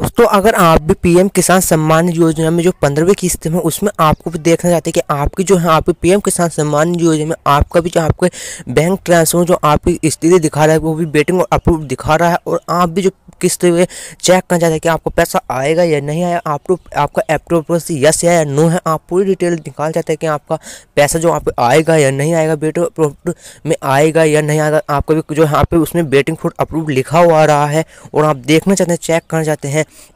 दोस्तों अगर आप भी पीएम किसान सम्मान योजना में जो पंद्रहवीं किस्त है उसमें आपको भी देखना चाहते हैं कि आपकी जो है आप पीएम किसान सम्मान योजना में आपका भी जो आपके बैंक ट्रांसफर जो आपकी स्थिति दिखा रहा है वो भी बेटिंग और अप्रूव दिखा रहा है और आप भी जो किस्त हुए चेक करना चाहते हैं कि आपको पैसा आएगा या नहीं आया तो आपका एप्रोप्रोस यस है या नो है आप पूरी डिटेल निकाल चाहते हैं कि आपका पैसा जो आप आएगा या नहीं आएगा बेटो प्रॉफिट में आएगा या नहीं आएगा आपका भी जो यहाँ पे उसमें बेटिंग फूड अप्रूव लिखा हुआ रहा है और आप देखना चाहते हैं चेक करना चाहते हैं है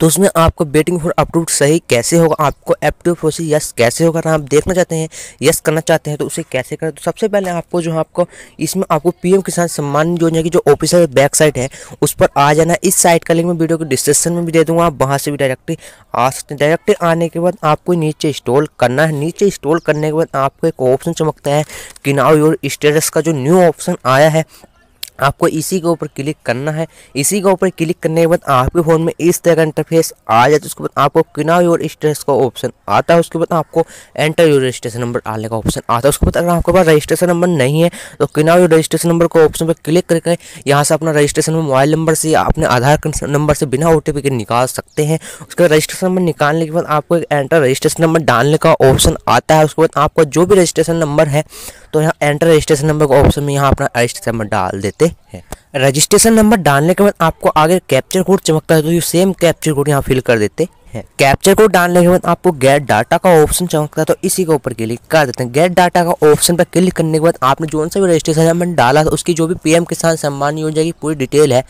तो उसमें आपको बेटिंग फॉर अपरूव सही कैसे होगा आपको एप्टू फॉर सी यस कैसे होगा अगर आप देखना चाहते हैं यस करना चाहते हैं तो उसे कैसे करें तो सबसे पहले आपको जो आपको इसमें आपको पीएम किसान सम्मान योजना की जो ऑफिशियल बैक साइट है उस पर आ जाना इस साइट का लिंक मैं वीडियो को डिस्क्रिप्शन में भी दे दूँगा आप वहाँ से भी डायरेक्टली आ सकते हैं डायरेक्टली आने के बाद आपको नीचे इंस्टॉल करना है नीचे इंस्टॉल करने के बाद आपको एक ऑप्शन चमकता है कि नाउ योर स्टेटस का जो न्यू ऑप्शन आया है आपको इसी के ऊपर क्लिक करना है इसी के ऊपर क्लिक करने के बाद आपके फ़ोन में इस तरह का इंटरफेस आ जाता है उसके बाद आपको किना योर स्टेटस का ऑप्शन आता है उसके बाद आपको एंटर योर रजिस्ट्रेशन नंबर डालने का ऑप्शन आता है उसके बाद अगर आपके पास रजिस्ट्रेशन नंबर नहीं है तो किना योर रजिस्ट्रेशन नंबर को ऑप्शन पर क्लिक करके यहाँ से अपना रजिस्ट्रेशन मोबाइल नंबर से या अपने आधार नंबर से बिना ओ के निकाल सकते हैं उसके बाद रजिस्ट्रेशन नंबर निकालने के बाद आपको एक एंटर रजिस्ट्रेशन नंबर डालने का ऑप्शन आता है उसके बाद आपका जो भी रजिस्ट्रेशन नंबर है तो यहाँ एंटर रजिस्ट्रेशन नंबर का ऑप्शन में यहाँ अपना रजिस्ट्रेशन नंबर डाल देते हैं सकते हैं रजिस्ट्रेशन नंबर डालने के बाद आपको आगे कैप्चर कोड चमकता है तो ये सेम कैप्चर कोड यहाँ फिल कर देते हैं कैप्चर कोड डालने के बाद आपको गेट डाटा का ऑप्शन चमकता है तो इसी के ऊपर क्लिक कर देते हैं गेट डाटा का ऑप्शन पर क्लिक करने के बाद आपने जो सा भी रजिस्ट्रेशन नंबर डाला था तो उसकी जो भी पीएम किसान सम्मान योजना की पूरी डिटेल है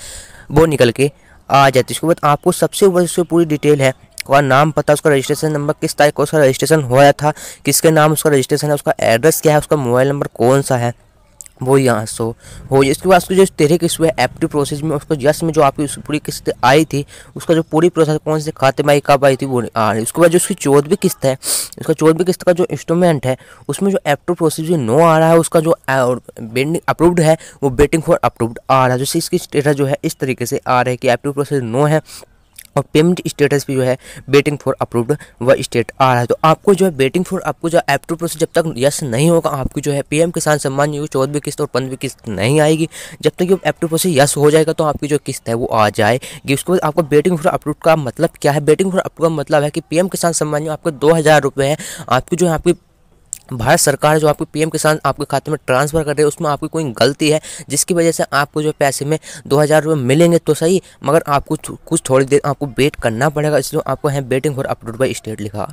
वो निकल के आ जाती है उसके बाद आपको सबसे ऊपर उसकी पूरी डिटेल है और नाम पता उसका रजिस्ट्रेशन नंबर किस तारीख को उसका रजिस्ट्रेशन हुआ था किसके नाम उसका रजिस्ट्रेशन है उसका एड्रेस क्या है उसका मोबाइल नंबर कौन सा है वो यहाँ सो हो इसके बाद उसकी तो जो तेरह किस्त है एप्टी प्रोसेस में उसको जस में जो आपकी पूरी किस्त आई थी उसका जो पूरी प्रोसेस कौन से खाते में आई कब आई थी वो आ रही उसके बाद जो उसकी चौदहवीं किस्त है उसका चौदहवीं किस्त का जो इंस्टॉलमेंट है उसमें जो एप्टू प्रोसेस जो नो आ रहा है उसका जो बेंडिंग अप्रूव्ड है वो बेटिंग फॉर अप्रूव्ड आ रहा है जो इसकी स्टेटस जो है इस तरीके से आ रहा है कि एप्टू प्रोसेस नो है और पेमेंट स्टेटस भी जो है बेटिंग फॉर अप्रूव्ड व स्टेट आ रहा है तो आपको जो है बेटिंग फॉर आपको जो अप्रूव प्रोसेस जब तक यस नहीं होगा आपकी जो है पीएम किसान सम्मान योजना चौदहवीं किस्त और पंद्रहवीं किस्त नहीं आएगी जब तक ये अप्रूव प्रोसेस यस हो जाएगा तो आपकी जो किस्त है वो आ जाएगी उसके बाद आपको बेटिंग फॉर अप्रूव का मतलब क्या है बेटिंग फॉर अप्रूव का मतलब है कि पी किसान सम्मान योजना आपको दो हज़ार रुपये है आपकी जो है आपकी भारत सरकार जो आपको पीएम किसान आपके खाते में ट्रांसफ़र कर रही है उसमें आपकी कोई गलती है जिसकी वजह से आपको जो पैसे में दो हज़ार रुपये मिलेंगे तो सही मगर आपको कुछ थोड़ी देर आपको वेट करना पड़ेगा इसलिए आपको है waiting for upload by state लिखा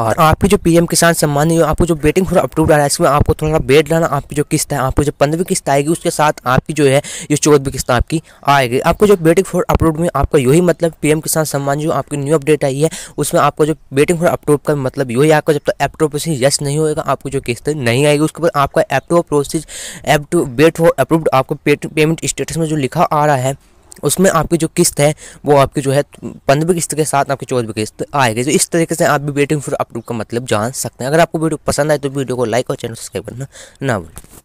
और आपकी जो पीएम किसान सम्मान आपको जो बेटिंग थोड़ा अप्रूव आ रहा है इसमें आपको थोड़ा सा बेट लाना आपकी जो किस्त है आपको जो पंद्रहवीं किस्त आएगी उसके साथ आपकी जो है ये चौदहवीं किस्त आपकी आएगी आपको जो बेटिंग फोर अप्रूव में आपका यही मतलब पीएम किसान सम्मान जो आपकी न्यू अपडेट आई है उसमें आपको जो बेटिंग फॉर अप्रूव का मतलब यही आपका जब तक तो एप्टो प्रोसेस यस नहीं होगा आपको जो किस्त नहीं आएगी उसके बाद आपका एप्टो process up to wait for approved आपको पेमेंट स्टेटस में जो लिखा आ रहा है उसमें आपकी जो किस्त है वो आपकी जो है पंद्रहवीं किस्त के साथ आपकी चौदहवीं किस्त आएगी तो इस तरीके से आप भी वेटिंग फॉर अपटू का मतलब जान सकते हैं अगर आपको वीडियो पसंद आए तो वीडियो को लाइक और चैनल सब्सक्राइब करना ना भूलें